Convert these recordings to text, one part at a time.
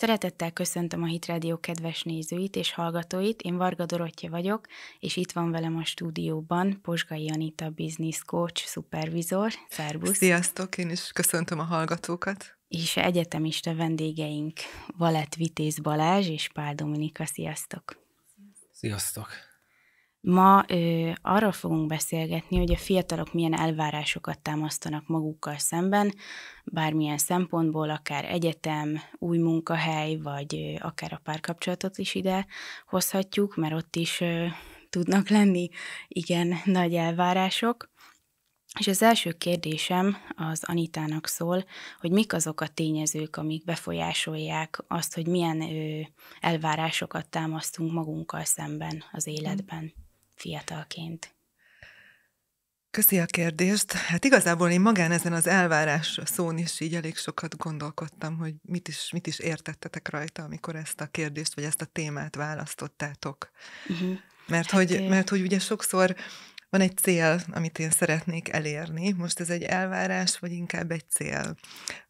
Szeretettel köszöntöm a Hitrádió kedves nézőit és hallgatóit, én Varga Dorottya vagyok, és itt van velem a stúdióban Posgai Anita Business Coach, szupervizor, szervusz! Sziasztok, én is köszöntöm a hallgatókat! És egyetemista vendégeink Valett Vitéz Balázs és Pál Dominika, sziasztok! Sziasztok! Ma ö, arról fogunk beszélgetni, hogy a fiatalok milyen elvárásokat támasztanak magukkal szemben, bármilyen szempontból, akár egyetem, új munkahely, vagy ö, akár a párkapcsolatot is ide hozhatjuk, mert ott is ö, tudnak lenni igen nagy elvárások. És az első kérdésem az Anitának szól, hogy mik azok a tényezők, amik befolyásolják azt, hogy milyen ö, elvárásokat támasztunk magunkkal szemben az életben. Mm fiatalként? Köszi a kérdést. Hát igazából én magán ezen az elvárás szón is így elég sokat gondolkodtam, hogy mit is, mit is értettetek rajta, amikor ezt a kérdést, vagy ezt a témát választottátok. Uh-huh. Mert, hát hogy, mert hogy ugye sokszor van egy cél, amit én szeretnék elérni, most ez egy elvárás, vagy inkább egy cél.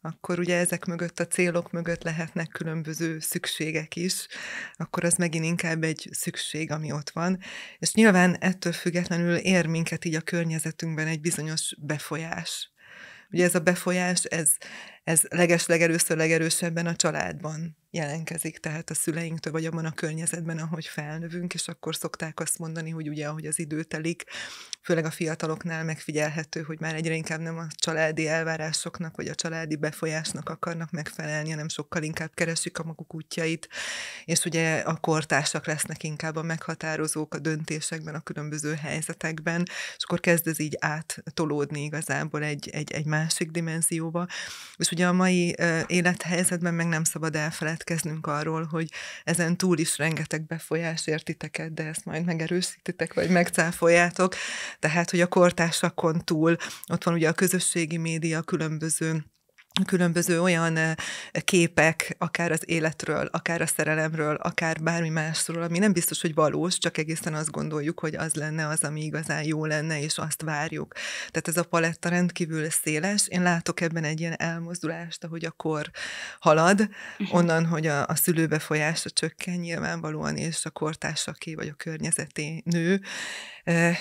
Akkor ugye ezek mögött, a célok mögött lehetnek különböző szükségek is, akkor az megint inkább egy szükség, ami ott van. És nyilván ettől függetlenül ér minket így a környezetünkben egy bizonyos befolyás. Ugye ez a befolyás, ez, ez legesleg először legerősebben a családban jelenkezik, tehát a szüleinktől, vagy abban a környezetben, ahogy felnövünk, és akkor szokták azt mondani, hogy ugye, ahogy az idő telik, főleg a fiataloknál megfigyelhető, hogy már egyre inkább nem a családi elvárásoknak, vagy a családi befolyásnak akarnak megfelelni, hanem sokkal inkább keresik a maguk útjait, és ugye a kortársak lesznek inkább a meghatározók a döntésekben, a különböző helyzetekben, és akkor kezd ez így áttolódni igazából egy, egy, egy másik dimenzióba, és ugye ugye a mai élethelyzetben meg nem szabad elfeledkeznünk arról, hogy ezen túl is rengeteg befolyás értiteket, de ezt majd megerősítitek, vagy megcáfoljátok. Tehát, hogy a kortársakon túl ott van ugye a közösségi média, különböző különböző olyan képek, akár az életről, akár a szerelemről, akár bármi másról, ami nem biztos, hogy valós, csak egészen azt gondoljuk, hogy az lenne az, ami igazán jó lenne, és azt várjuk. Tehát ez a paletta rendkívül széles. Én látok ebben egy ilyen elmozdulást, ahogy a kor halad, mhm. onnan, hogy a, a szülőbefolyása csökken nyilvánvalóan, és a kortársaké vagy a környezeti nő,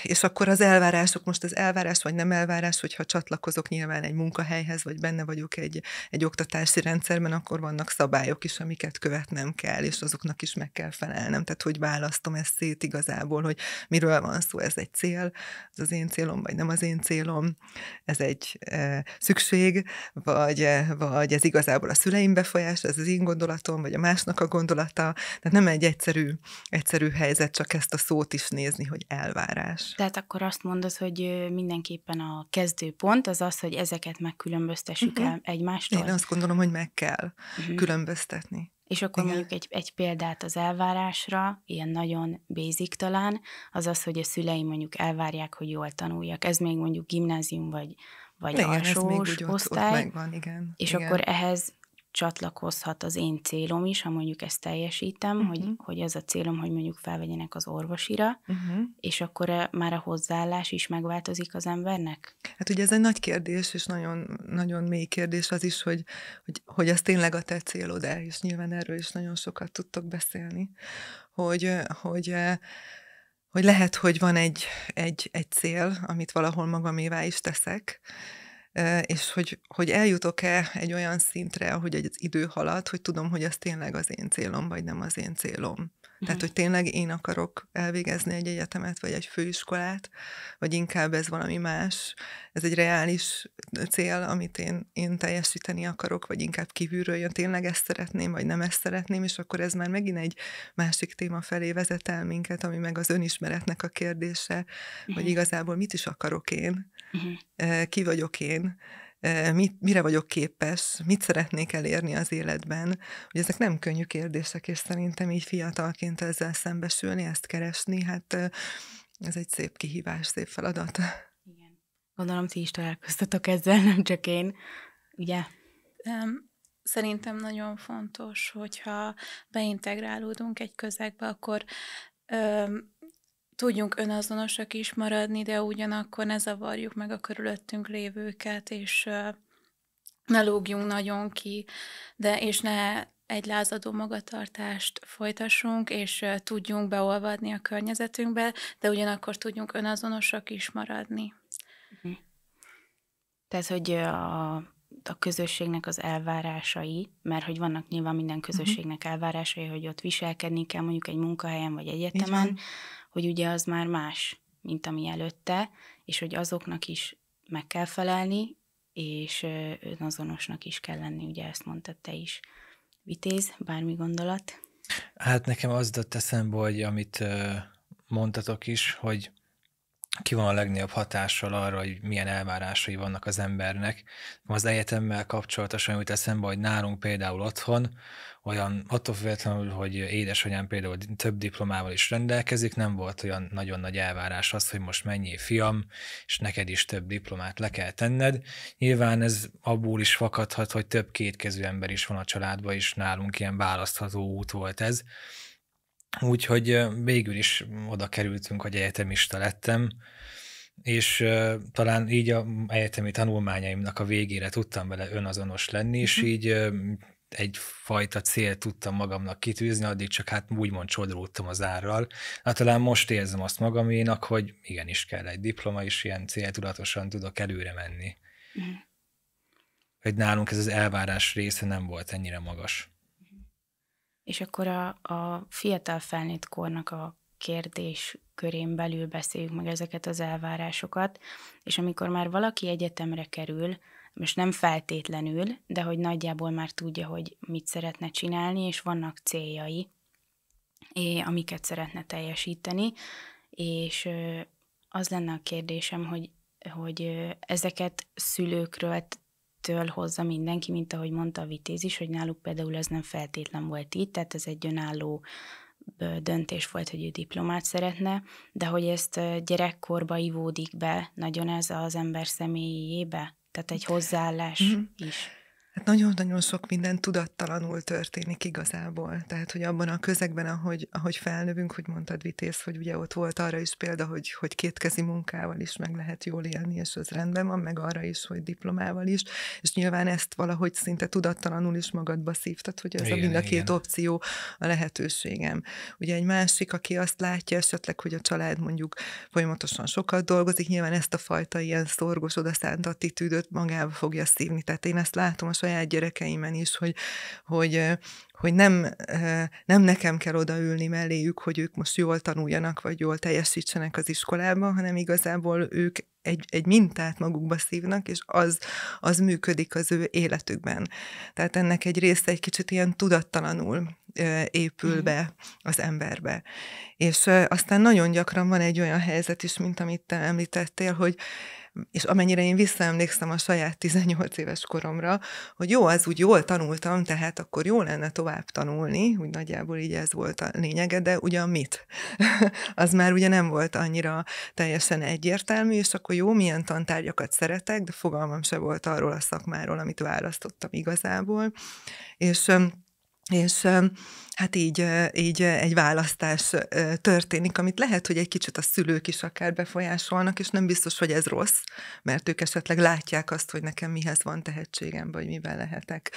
és akkor az elvárások, most az elvárás vagy nem elvárás, hogyha csatlakozok nyilván egy munkahelyhez, vagy benne vagyok egy, egy oktatási rendszerben, akkor vannak szabályok is, amiket követnem kell, és azoknak is meg kell felelnem. Tehát, hogy választom ezt szét igazából, hogy miről van szó, ez egy cél, ez az én célom, vagy nem az én célom, ez egy e, szükség, vagy, e, vagy ez igazából a szüleim befolyás, ez az én gondolatom, vagy a másnak a gondolata. Tehát nem egy egyszerű, egyszerű helyzet, csak ezt a szót is nézni, hogy elvárás. Tehát akkor azt mondod, hogy mindenképpen a kezdőpont az az, hogy ezeket megkülönböztessük uh-huh. el egymástól? Én azt gondolom, hogy meg kell uh-huh. különböztetni. És akkor Igen. mondjuk egy, egy példát az elvárásra, ilyen nagyon basic talán, az az, hogy a szüleim mondjuk elvárják, hogy jól tanuljak. Ez még mondjuk gimnázium vagy, vagy igen, alsós ez még úgy osztály. Ott, ott megvan, igen. És igen. akkor ehhez csatlakozhat az én célom is, ha mondjuk ezt teljesítem, uh-huh. hogy, mhm. hogy az a célom, hogy mondjuk felvegyenek az orvosira, uh-huh. és akkor eh, már a hozzáállás is megváltozik az embernek? Hát ugye ez egy nagy kérdés, és nagyon, nagyon mély kérdés az is, hogy, hogy, hogy ez tényleg a te célod -e, és nyilván erről is nagyon sokat tudtok beszélni, hogy, eh, hogy eh, hogy lehet, hogy van egy, egy, egy cél, amit valahol magamévá is teszek, és hogy, hogy eljutok-e egy olyan szintre, ahogy az idő halad, hogy tudom, hogy az tényleg az én célom, vagy nem az én célom. Tehát, mhm. hogy tényleg én akarok elvégezni egy egyetemet, vagy egy főiskolát, vagy inkább ez valami más. Ez egy reális cél, amit én, én teljesíteni akarok, vagy inkább kívülről jön, tényleg ezt szeretném, vagy nem ezt szeretném, és akkor ez már megint egy másik téma felé vezet el minket, ami meg az önismeretnek a kérdése, uh-huh. hogy mhm. igazából mit is akarok én, uh-huh. ki vagyok én, mit, mire vagyok képes, mit szeretnék elérni az életben, hogy ezek nem könnyű kérdések, és szerintem így fiatalként ezzel szembesülni, ezt keresni, hát ez egy szép kihívás, szép feladat. Igen. Gondolom, ti is találkoztatok ezzel, nem csak én, ugye? Um, szerintem nagyon fontos, hogyha beintegrálódunk egy közegbe, akkor ö, tudjunk önazonosak is maradni, de ugyanakkor ne zavarjuk meg a körülöttünk lévőket, és ne lógjunk nagyon ki, de és ne egy lázadó magatartást folytassunk, és tudjunk beolvadni a környezetünkbe, de ugyanakkor tudjunk önazonosak is maradni. Mhm. Tehát, hogy a a közösségnek az elvárásai, mert hogy vannak nyilván minden mhm. közösségnek elvárásai, hogy ott viselkedni kell mondjuk egy munkahelyen vagy egyetemen, hogy ugye az már más, mint ami előtte, és hogy azoknak is meg kell felelni, és azonosnak is kell lenni, ugye ezt mondtad te is. Vitéz, bármi gondolat? Hát nekem az jutott eszembe, hogy amit mondtatok is, hogy ki van a legnagyobb hatással arra, hogy milyen elvárásai vannak az embernek. Az egyetemmel kapcsolatosan jut eszembe, hogy nálunk például otthon, olyan attól függetlenül, hogy édesanyám például több diplomával is rendelkezik, nem volt olyan nagyon nagy elvárás az, hogy most mennyi fiam, és neked is több diplomát le kell tenned. Nyilván ez abból is fakadhat, hogy több kétkezű ember is van a családban, és nálunk ilyen választható út volt ez Úgyhogy végül is oda kerültünk, hogy egyetemista lettem, és talán így a egyetemi tanulmányaimnak a végére tudtam vele önazonos lenni, és mhm. így egyfajta cél tudtam magamnak kitűzni, addig csak hát úgymond csodródtam az árral. Hát talán most érzem azt magaménak, hogy igenis kell egy diploma, és ilyen céltudatosan tudok előre menni. Mhm. Hogy nálunk ez az elvárás része nem volt ennyire magas és akkor a, a fiatal felnőtt kornak a kérdés körén belül beszéljük meg ezeket az elvárásokat, és amikor már valaki egyetemre kerül, most nem feltétlenül, de hogy nagyjából már tudja, hogy mit szeretne csinálni, és vannak céljai, amiket szeretne teljesíteni, és az lenne a kérdésem, hogy, hogy ezeket szülőkről től hozza mindenki, mint ahogy mondta a Vitéz is, hogy náluk például ez nem feltétlen volt így, tehát ez egy önálló döntés volt, hogy ő diplomát szeretne, de hogy ezt gyerekkorba ivódik be nagyon ez az ember személyébe, tehát egy hozzáállás mm-hmm. is. Hát nagyon-nagyon sok minden tudattalanul történik igazából. Tehát, hogy abban a közegben, ahogy, ahogy felnövünk, hogy mondtad Vitéz, hogy ugye ott volt arra is példa, hogy, hogy kétkezi munkával is meg lehet jól élni, és az rendben van, meg arra is, hogy diplomával is, és nyilván ezt valahogy szinte tudattalanul is magadba szívtad, hogy ez igen, a mind a két igen. opció a lehetőségem. Ugye egy másik, aki azt látja esetleg, hogy a család mondjuk folyamatosan sokat dolgozik, nyilván ezt a fajta ilyen szorgos, odaszánt attitűdöt magába fogja szívni. Tehát én ezt látom a saját gyerekeimen is, hogy, hogy, hogy nem, nem nekem kell odaülni melléjük, hogy ők most jól tanuljanak, vagy jól teljesítsenek az iskolában, hanem igazából ők egy, egy mintát magukba szívnak, és az, az működik az ő életükben. Tehát ennek egy része egy kicsit ilyen tudattalanul épül mm-hmm. be az emberbe. És aztán nagyon gyakran van egy olyan helyzet is, mint amit te említettél, hogy és amennyire én visszaemlékszem a saját 18 éves koromra, hogy jó, az úgy jól tanultam, tehát akkor jó lenne tovább tanulni, úgy nagyjából így ez volt a lényege, de ugyan mit? az már ugye nem volt annyira teljesen egyértelmű, és akkor jó, milyen tantárgyakat szeretek, de fogalmam se volt arról a szakmáról, amit választottam igazából. És és hát így, így egy választás történik, amit lehet, hogy egy kicsit a szülők is akár befolyásolnak, és nem biztos, hogy ez rossz, mert ők esetleg látják azt, hogy nekem mihez van tehetségem, vagy miben lehetek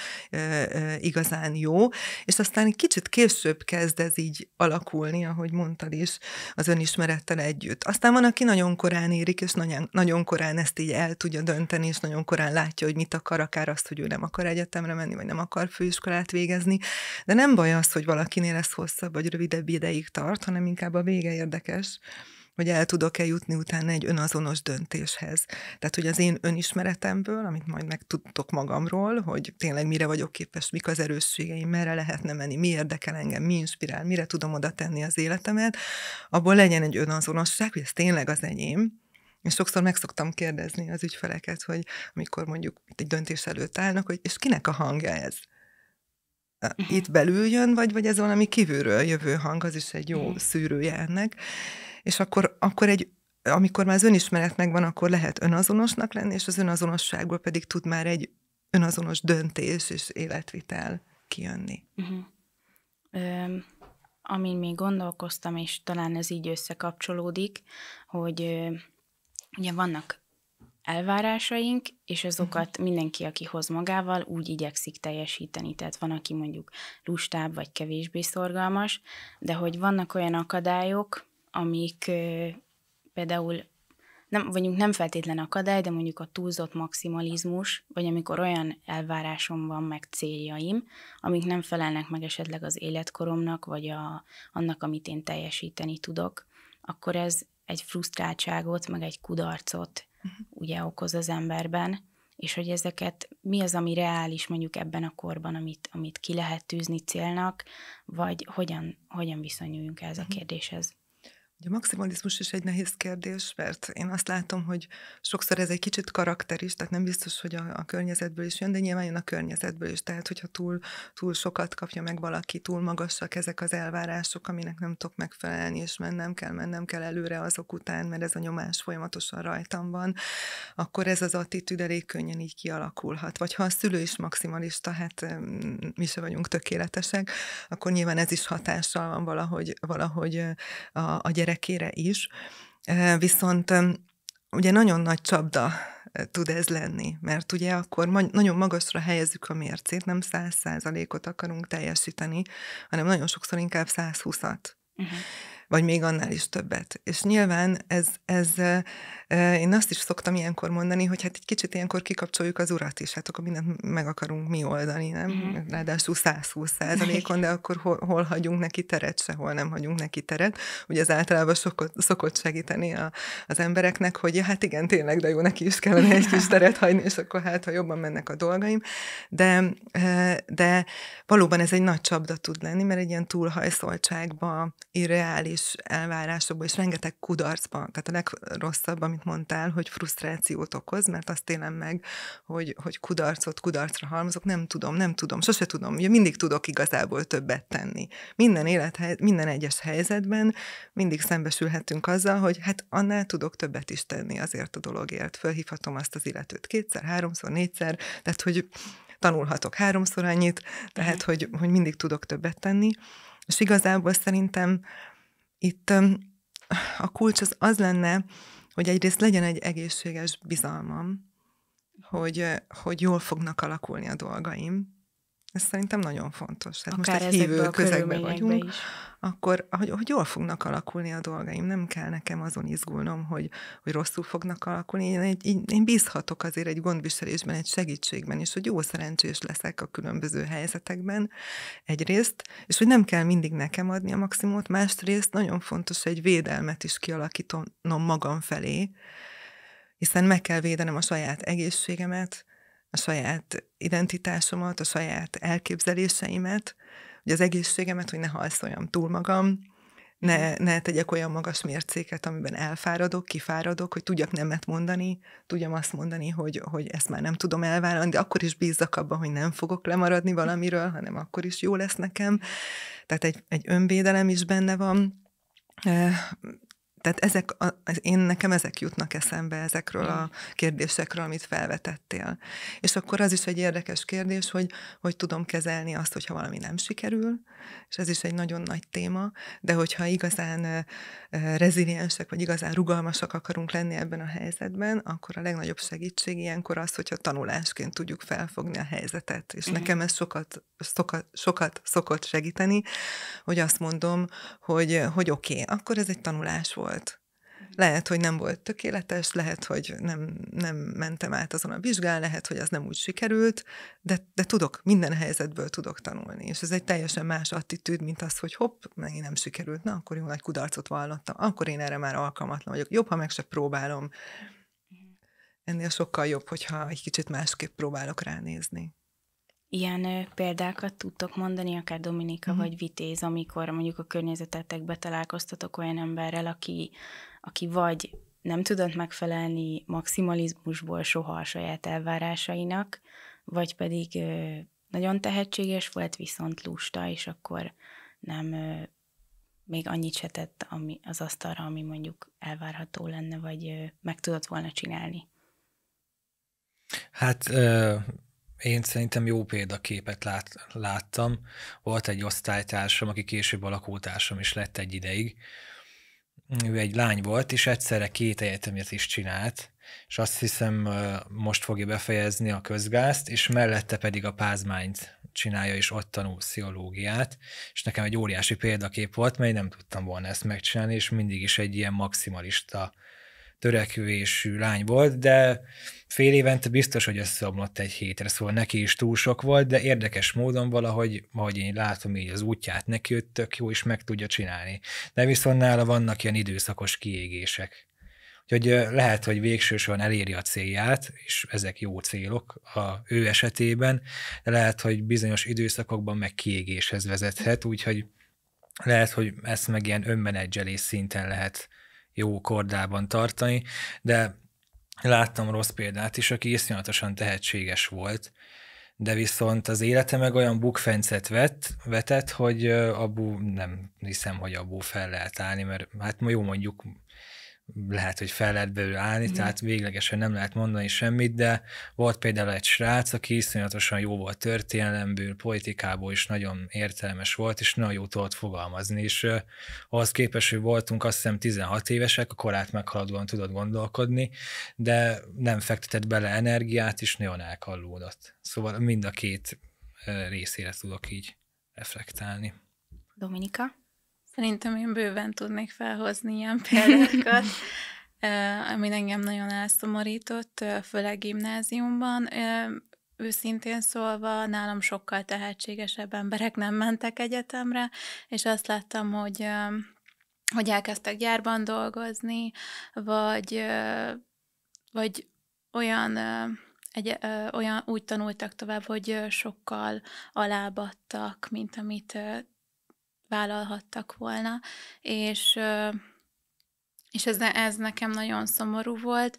igazán jó, és aztán egy kicsit később kezd ez így alakulni, ahogy mondtad is, az önismerettel együtt. Aztán van, aki nagyon korán érik, és nagyon, nagyon korán ezt így el tudja dönteni, és nagyon korán látja, hogy mit akar, akár azt, hogy ő nem akar egyetemre menni, vagy nem akar főiskolát végezni, de nem baj az, hogy valakinél ez hosszabb vagy rövidebb ideig tart, hanem inkább a vége érdekes hogy el tudok-e jutni utána egy önazonos döntéshez. Tehát, hogy az én önismeretemből, amit majd megtudtok magamról, hogy tényleg mire vagyok képes, mik az erősségeim, merre lehetne menni, mi érdekel engem, mi inspirál, mire tudom oda tenni az életemet, abból legyen egy önazonosság, hogy ez tényleg az enyém, és sokszor meg szoktam kérdezni az ügyfeleket, hogy amikor mondjuk itt egy döntés előtt állnak, hogy és kinek a hangja ez? Uh-huh. itt belül jön, vagy, vagy ez valami kívülről jövő hang, az is egy jó uh-huh. szűrője ennek. És akkor, akkor egy amikor már az önismeret megvan, akkor lehet önazonosnak lenni, és az önazonosságból pedig tud már egy önazonos döntés és életvitel kijönni. Uh-huh. Ö, amin még gondolkoztam, és talán ez így összekapcsolódik, hogy ö, ugye vannak elvárásaink, és azokat mhm. mindenki, aki hoz magával, úgy igyekszik teljesíteni. Tehát van, aki mondjuk lustább vagy kevésbé szorgalmas, de hogy vannak olyan akadályok, amik például nem, mondjuk nem feltétlen akadály, de mondjuk a túlzott maximalizmus, vagy amikor olyan elvárásom van meg céljaim, amik nem felelnek meg esetleg az életkoromnak, vagy a, annak, amit én teljesíteni tudok, akkor ez egy frusztráltságot, meg egy kudarcot ugye okoz az emberben, és hogy ezeket mi az, ami reális mondjuk ebben a korban, amit, amit ki lehet tűzni célnak, vagy hogyan, hogyan viszonyuljunk ez a mhm. kérdéshez. A maximalizmus is egy nehéz kérdés, mert én azt látom, hogy sokszor ez egy kicsit karakter is, tehát nem biztos, hogy a, a környezetből is jön, de nyilván jön a környezetből is. Tehát, hogyha túl, túl sokat kapja meg valaki, túl magasak ezek az elvárások, aminek nem tudok megfelelni, és mennem kell, mennem kell előre azok után, mert ez a nyomás folyamatosan rajtam van, akkor ez az attitűd elég könnyen így kialakulhat. Vagy ha a szülő is maximalista, hát mi se vagyunk tökéletesek, akkor nyilván ez is hatással van valahogy, valahogy a, a gyerek gyerekére is, viszont ugye nagyon nagy csapda tud ez lenni, mert ugye akkor ma- nagyon magasra helyezzük a mércét, nem 100 százalékot akarunk teljesíteni, hanem nagyon sokszor inkább 120-at. Uh-huh vagy még annál is többet. És nyilván ez, ez én azt is szoktam ilyenkor mondani, hogy hát egy kicsit ilyenkor kikapcsoljuk az urat is, hát akkor mindent meg akarunk mi oldani, nem? Mm-hmm. Ráadásul 120 százalékon, de akkor hol, hol hagyunk neki teret, sehol nem hagyunk neki teret. Ugye ez általában sokot, szokott segíteni a, az embereknek, hogy ja, hát igen, tényleg, de jó, neki is kellene egy kis teret hagyni, és akkor hát, ha jobban mennek a dolgaim. De, de valóban ez egy nagy csapda tud lenni, mert egy ilyen túlhajszoltságba, irreális elvárásokba, és rengeteg kudarcba, tehát a legrosszabb, amit amit mondtál, hogy frusztrációt okoz, mert azt élem meg, hogy, hogy kudarcot kudarcra halmozok, nem tudom, nem tudom, sose tudom, ugye mindig tudok igazából többet tenni. Minden élet, minden egyes helyzetben mindig szembesülhetünk azzal, hogy hát annál tudok többet is tenni azért a dologért. Fölhívhatom azt az illetőt kétszer, háromszor, négyszer, tehát hogy tanulhatok háromszor annyit, tehát mhm. hogy, hogy mindig tudok többet tenni. És igazából szerintem itt a kulcs az az lenne, hogy egyrészt legyen egy egészséges bizalmam, hogy, hogy jól fognak alakulni a dolgaim, ez szerintem nagyon fontos. Hát Akár most egy hívő közegben vagyunk, is. akkor hogy, hogy jól fognak alakulni a dolgaim, nem kell nekem azon izgulnom, hogy, hogy rosszul fognak alakulni. Én, egy, én bízhatok azért egy gondviselésben, egy segítségben, is, hogy jó szerencsés leszek a különböző helyzetekben egyrészt, és hogy nem kell mindig nekem adni a maximumot, másrészt nagyon fontos hogy egy védelmet is kialakítanom magam felé, hiszen meg kell védenem a saját egészségemet, a saját identitásomat, a saját elképzeléseimet, hogy az egészségemet, hogy ne halszoljam túl magam, ne, mhm. ne tegyek olyan magas mércéket, amiben elfáradok, kifáradok, hogy tudjak nemet mondani, tudjam azt mondani, hogy, hogy ezt már nem tudom elvállalni, de akkor is bízzak abban, hogy nem fogok lemaradni valamiről, hanem akkor is jó lesz nekem. Tehát egy, egy önvédelem is benne van. Eh, tehát ezek, a, én nekem ezek jutnak eszembe ezekről a mm. kérdésekről, amit felvetettél. És akkor az is egy érdekes kérdés, hogy, hogy tudom kezelni azt, hogyha valami nem sikerül, és ez is egy nagyon nagy téma, de hogyha igazán reziliensek, vagy igazán rugalmasak akarunk lenni ebben a helyzetben, akkor a legnagyobb segítség ilyenkor az, hogyha tanulásként tudjuk felfogni a helyzetet. És uh-huh. nekem ez sokat, sokat, sokat szokott segíteni, hogy azt mondom, hogy, hogy oké, okay, akkor ez egy tanulás volt, volt. Lehet, hogy nem volt tökéletes, lehet, hogy nem, nem mentem át azon a vizsgán, lehet, hogy az nem úgy sikerült, de, de tudok, minden helyzetből tudok tanulni. És ez egy teljesen más attitűd, mint az, hogy hopp, meg nem sikerült, na, akkor jó nagy kudarcot vallottam, akkor én erre már alkalmatlan vagyok. Jobb, ha meg se próbálom. Ennél sokkal jobb, hogyha egy kicsit másképp próbálok ránézni. Ilyen példákat tudtok mondani, akár Dominika mm. vagy Vitéz, amikor mondjuk a környezetetekbe találkoztatok olyan emberrel, aki, aki vagy nem tudott megfelelni maximalizmusból soha a saját elvárásainak, vagy pedig ö, nagyon tehetséges volt, viszont lusta, és akkor nem ö, még annyit se tett ami, az asztalra, ami mondjuk elvárható lenne, vagy ö, meg tudott volna csinálni. Hát én szerintem jó példaképet lát, láttam. Volt egy osztálytársam, aki később alakultársam is lett egy ideig. Ő egy lány volt, és egyszerre két egyetemet is csinált, és azt hiszem most fogja befejezni a közgázt, és mellette pedig a pázmányt csinálja, és ott tanul sziológiát, és nekem egy óriási példakép volt, mert én nem tudtam volna ezt megcsinálni, és mindig is egy ilyen maximalista törekvésű lány volt, de fél évente biztos, hogy összeomlott egy hétre, szóval neki is túl sok volt, de érdekes módon valahogy, ahogy én látom így az útját, neki ő tök jó is meg tudja csinálni. De viszont nála vannak ilyen időszakos kiégések. Úgyhogy lehet, hogy végsősorban eléri a célját, és ezek jó célok a ő esetében, de lehet, hogy bizonyos időszakokban meg kiégéshez vezethet, úgyhogy lehet, hogy ezt meg ilyen önmenedzselés szinten lehet jó kordában tartani, de láttam rossz példát is, aki iszonyatosan tehetséges volt, de viszont az élete meg olyan bukfencet vett, vetett, hogy abu nem hiszem, hogy abu fel lehet állni, mert hát ma jó mondjuk lehet, hogy fel lehet belőle állni, mm. tehát véglegesen nem lehet mondani semmit, de volt például egy srác, aki iszonyatosan jó volt történelemből, politikából is nagyon értelmes volt, és nagyon jó tudott fogalmazni, és uh, ahhoz képest, hogy voltunk azt hiszem 16 évesek, a korát meghaladóan tudott gondolkodni, de nem fektetett bele energiát, és nagyon elkallódott. Szóval mind a két uh, részére tudok így reflektálni. Dominika? Szerintem én bőven tudnék felhozni ilyen példákat, ami engem nagyon elszomorított, főleg gimnáziumban. Őszintén szólva, nálam sokkal tehetségesebb emberek nem mentek egyetemre, és azt láttam, hogy hogy elkezdtek gyárban dolgozni, vagy, vagy olyan, egy, olyan úgy tanultak tovább, hogy sokkal alábattak, mint amit vállalhattak volna, és, és ez, ez nekem nagyon szomorú volt.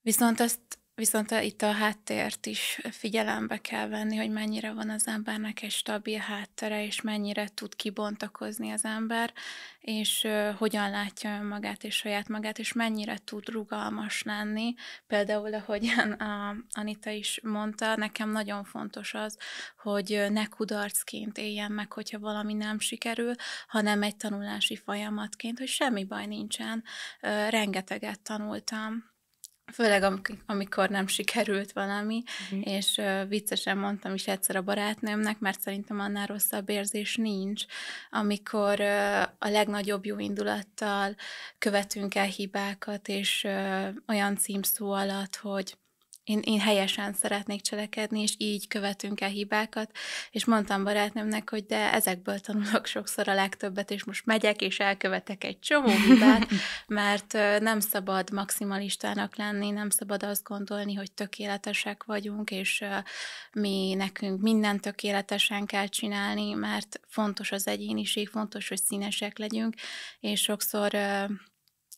Viszont azt Viszont eh, itt a háttért is figyelembe kell venni, hogy mennyire van az embernek egy stabil háttere, és mennyire tud kibontakozni az ember, és hogyan látja önmagát és saját magát, és mennyire tud rugalmas lenni. Például, ahogyan a Anita is mondta, nekem nagyon fontos az, hogy ne kudarcként éljen meg, hogyha valami nem sikerül, hanem egy tanulási folyamatként, hogy semmi baj nincsen. Rengeteget tanultam Főleg amikor nem sikerült valami, uh-huh. és viccesen mondtam is egyszer a barátnőmnek, mert szerintem annál rosszabb érzés nincs, amikor a legnagyobb jó indulattal követünk el hibákat, és olyan címszó alatt, hogy én, én helyesen szeretnék cselekedni, és így követünk el hibákat, és mondtam barátnőmnek, hogy de ezekből tanulok sokszor a legtöbbet, és most megyek, és elkövetek egy csomó hibát, mert nem szabad maximalistának lenni, nem szabad azt gondolni, hogy tökéletesek vagyunk, és mi nekünk mindent tökéletesen kell csinálni, mert fontos az egyéniség, fontos, hogy színesek legyünk, és sokszor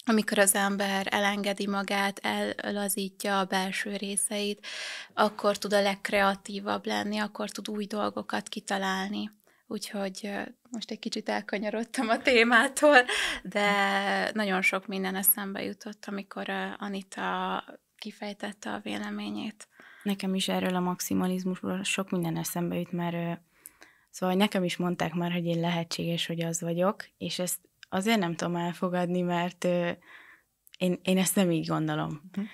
amikor az ember elengedi magát, ellazítja a belső részeit, akkor tud a legkreatívabb lenni, akkor tud új dolgokat kitalálni. Úgyhogy most egy kicsit elkanyarodtam a témától, de nagyon sok minden eszembe jutott, amikor Anita kifejtette a véleményét. Nekem is erről a maximalizmusról sok minden eszembe jut, mert Szóval nekem is mondták már, hogy én lehetséges, hogy az vagyok, és ezt azért nem tudom elfogadni, mert én, én ezt nem így gondolom. Uh-huh.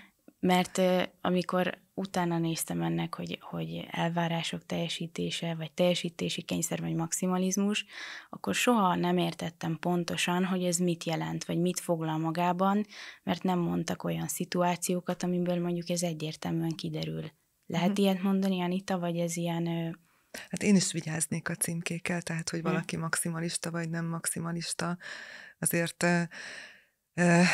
Mert amikor utána néztem ennek, hogy, hogy elvárások teljesítése, vagy teljesítési kényszer, vagy maximalizmus, akkor soha nem értettem pontosan, hogy ez mit jelent, vagy mit foglal magában, mert nem mondtak olyan szituációkat, amiből mondjuk ez egyértelműen kiderül. Lehet uh ilyet mondani, Anita, vagy ez ilyen Hát én is vigyáznék a címkékkel, tehát hogy hm. valaki maximalista vagy nem maximalista, azért e,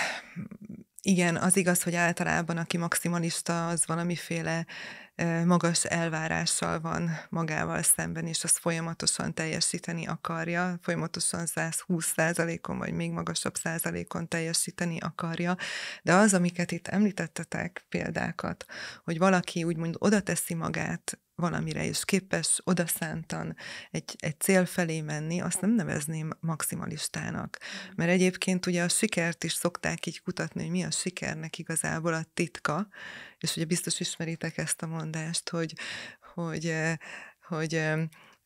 igen, az igaz, hogy általában aki maximalista, az valamiféle e, magas elvárással van magával szemben, és azt folyamatosan teljesíteni akarja, folyamatosan 120 százalékon, vagy még magasabb százalékon teljesíteni akarja, de az, amiket itt említettetek, példákat, hogy valaki úgymond oda teszi magát valamire is képes odaszántan egy, egy cél felé menni, azt nem nevezném maximalistának. Mm-hmm. Mert egyébként ugye a sikert is szokták így kutatni, hogy mi a sikernek igazából a titka, és ugye biztos ismeritek ezt a mondást, hogy, hogy, eh, hogy, hogy eh,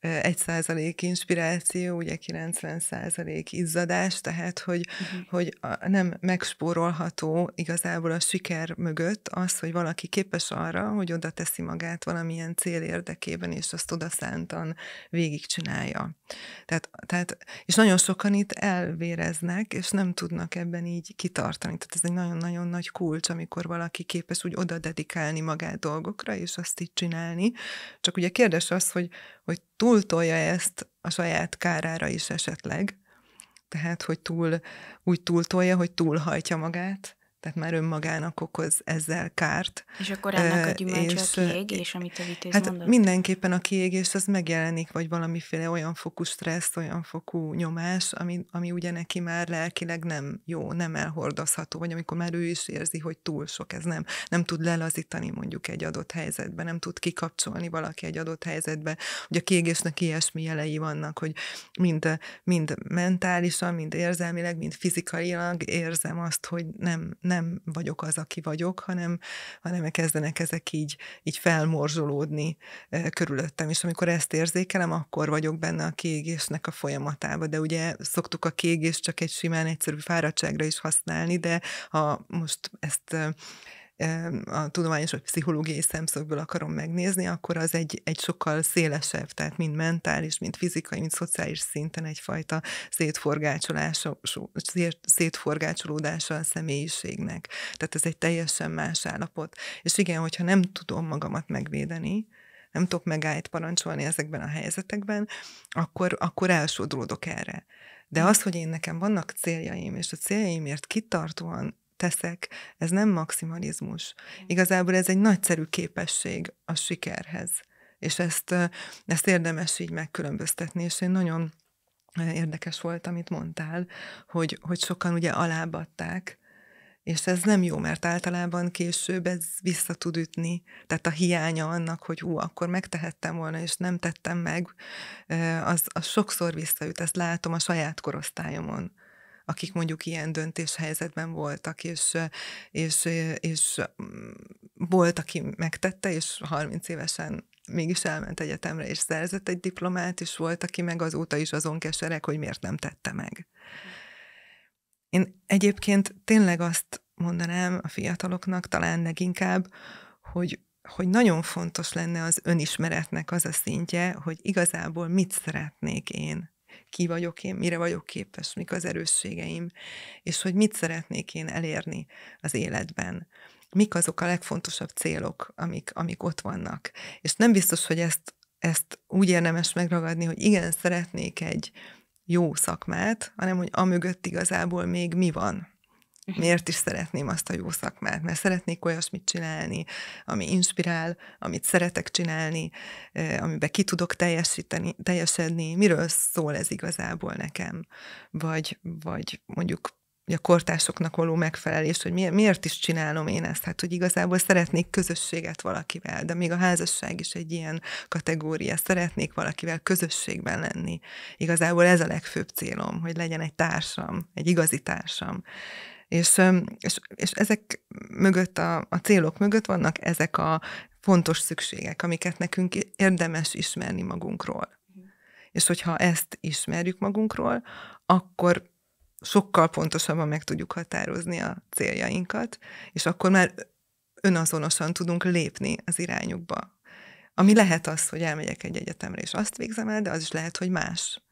egy százalék inspiráció, ugye 90 százalék izzadás, tehát hogy, uh-huh. hogy a, nem megspórolható igazából a siker mögött az, hogy valaki képes arra, hogy oda teszi magát valamilyen cél érdekében, és azt odaszántan végigcsinálja. Tehát, tehát, és nagyon sokan itt elvéreznek, és nem tudnak ebben így kitartani. Tehát ez egy nagyon-nagyon nagy kulcs, amikor valaki képes úgy oda dedikálni magát dolgokra, és azt így csinálni. Csak ugye kérdés az, hogy, hogy túltolja ezt a saját kárára is esetleg, tehát, hogy túl, úgy túltolja, hogy túlhajtja magát, tehát már önmagának okoz ezzel kárt. És akkor ennek a gyümölcs és, a kiégés, amit a vitéz hát mondott? mindenképpen a kiégés az megjelenik, vagy valamiféle olyan fokú stressz, olyan fokú nyomás, ami, ami ugye neki már lelkileg nem jó, nem elhordozható, vagy amikor már ő is érzi, hogy túl sok, ez nem, nem tud lelazítani mondjuk egy adott helyzetbe, nem tud kikapcsolni valaki egy adott helyzetbe. Ugye a kiégésnek ilyesmi jelei vannak, hogy mind, mind mentálisan, mind érzelmileg, mind fizikailag érzem azt, hogy nem, nem nem vagyok az, aki vagyok, hanem, hanem kezdenek ezek így, így felmorzsolódni e, körülöttem. És amikor ezt érzékelem, akkor vagyok benne a kiégésnek a folyamatába. De ugye szoktuk a kiégést csak egy simán egyszerű fáradtságra is használni, de ha most ezt e, a tudományos vagy pszichológiai szemszögből akarom megnézni, akkor az egy, egy sokkal szélesebb, tehát mind mentális, mind fizikai, mind szociális szinten egyfajta szétforgácsolódása a személyiségnek. Tehát ez egy teljesen más állapot. És igen, hogyha nem tudom magamat megvédeni, nem tudok megállt parancsolni ezekben a helyzetekben, akkor, akkor elsodródok erre. De mm. az, hogy én nekem vannak céljaim, és a céljaimért kitartóan teszek, ez nem maximalizmus. Igazából ez egy nagyszerű képesség a sikerhez. És ezt, ezt érdemes így megkülönböztetni, és én nagyon érdekes volt, amit mondtál, hogy, hogy sokan ugye alábatták, és ez nem jó, mert általában később ez vissza tud ütni. Tehát a hiánya annak, hogy ú, akkor megtehettem volna, és nem tettem meg, az, az sokszor visszaüt. Ezt látom a saját korosztályomon, akik mondjuk ilyen döntéshelyzetben voltak, és, és, és mm, volt, aki megtette, és 30 évesen mégis elment egyetemre, és szerzett egy diplomát, és volt, aki meg azóta is azon keserek, hogy miért nem tette meg. Én egyébként tényleg azt mondanám a fiataloknak talán leginkább, hogy, hogy nagyon fontos lenne az önismeretnek az a szintje, hogy igazából mit szeretnék én ki vagyok én, mire vagyok képes, mik az erősségeim, és hogy mit szeretnék én elérni az életben mik azok a legfontosabb célok, amik, amik ott vannak. És nem biztos, hogy ezt, ezt úgy érdemes megragadni, hogy igen, szeretnék egy jó szakmát, hanem hogy amögött igazából még mi van. Miért is szeretném azt a jó szakmát? Mert szeretnék olyasmit csinálni, ami inspirál, amit szeretek csinálni, amiben ki tudok teljesíteni, teljesedni. Miről szól ez igazából nekem? Vagy, vagy mondjuk a kortásoknak való megfelelés, hogy miért, is csinálom én ezt, hát hogy igazából szeretnék közösséget valakivel, de még a házasság is egy ilyen kategória, szeretnék valakivel közösségben lenni. Igazából ez a legfőbb célom, hogy legyen egy társam, egy igazi társam, és, és, és ezek mögött, a, a célok mögött vannak ezek a fontos szükségek, amiket nekünk érdemes ismerni magunkról. És hogyha ezt ismerjük magunkról, akkor sokkal pontosabban meg tudjuk határozni a céljainkat, és akkor már önazonosan tudunk lépni az irányukba. Ami lehet az, hogy elmegyek egy egyetemre, és azt végzem el, de az is lehet, hogy más.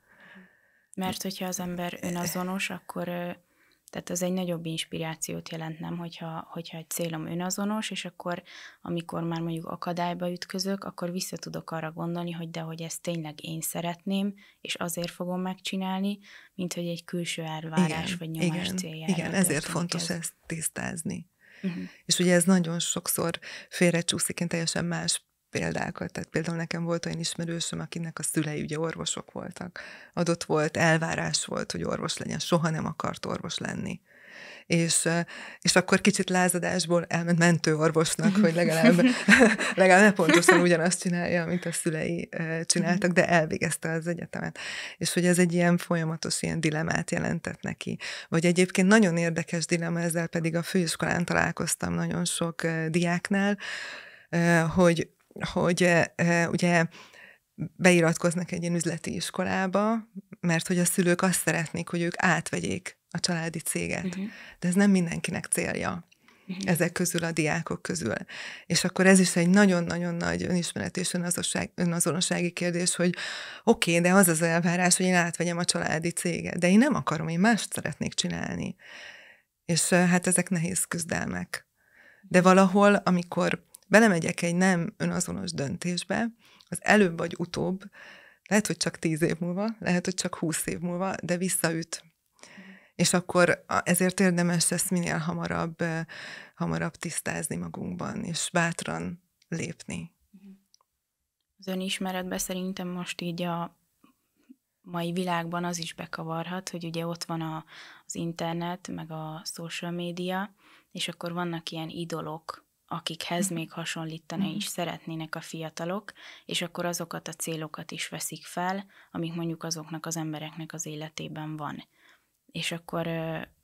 Mert hogyha az ember önazonos, akkor tehát az egy nagyobb inspirációt jelent, nem, hogyha, hogyha egy célom önazonos, és akkor amikor már mondjuk akadályba ütközök, akkor vissza tudok arra gondolni, hogy de hogy ezt tényleg én szeretném, és azért fogom megcsinálni, mint hogy egy külső elvárás igen, vagy nyomás igen, céljára. Igen, ezért fontos ezt tisztázni. Uh-huh. És ugye ez nagyon sokszor félrecsúszik, én teljesen más példákat. Tehát például nekem volt olyan ismerősöm, akinek a szülei ugye orvosok voltak. Adott volt, elvárás volt, hogy orvos legyen, soha nem akart orvos lenni. És, és akkor kicsit lázadásból elment mentőorvosnak, hogy legalább, legalább ne pontosan ugyanazt csinálja, mint a szülei csináltak, de elvégezte az egyetemet. És hogy ez egy ilyen folyamatos ilyen dilemát jelentett neki. Vagy egyébként nagyon érdekes dilema, ezzel pedig a főiskolán találkoztam nagyon sok diáknál, hogy hogy ugye beiratkoznak egy ilyen üzleti iskolába, mert hogy a szülők azt szeretnék, hogy ők átvegyék a családi céget. Uh-huh. De ez nem mindenkinek célja uh-huh. ezek közül, a diákok közül. És akkor ez is egy nagyon-nagyon nagy önismeret és önazonossági kérdés, hogy oké, okay, de az az elvárás, hogy én átvegyem a családi céget, de én nem akarom, én mást szeretnék csinálni. És hát ezek nehéz küzdelmek. De valahol, amikor belemegyek egy nem önazonos döntésbe, az előbb vagy utóbb, lehet, hogy csak tíz év múlva, lehet, hogy csak húsz év múlva, de visszaüt. És akkor ezért érdemes ezt minél hamarabb, hamarabb tisztázni magunkban, és bátran lépni. Az önismeretben szerintem most így a mai világban az is bekavarhat, hogy ugye ott van a, az internet, meg a social média, és akkor vannak ilyen idolok, akikhez mhm. még hasonlítani is mhm. szeretnének a fiatalok, és akkor azokat a célokat is veszik fel, amik mondjuk azoknak az embereknek az életében van. És akkor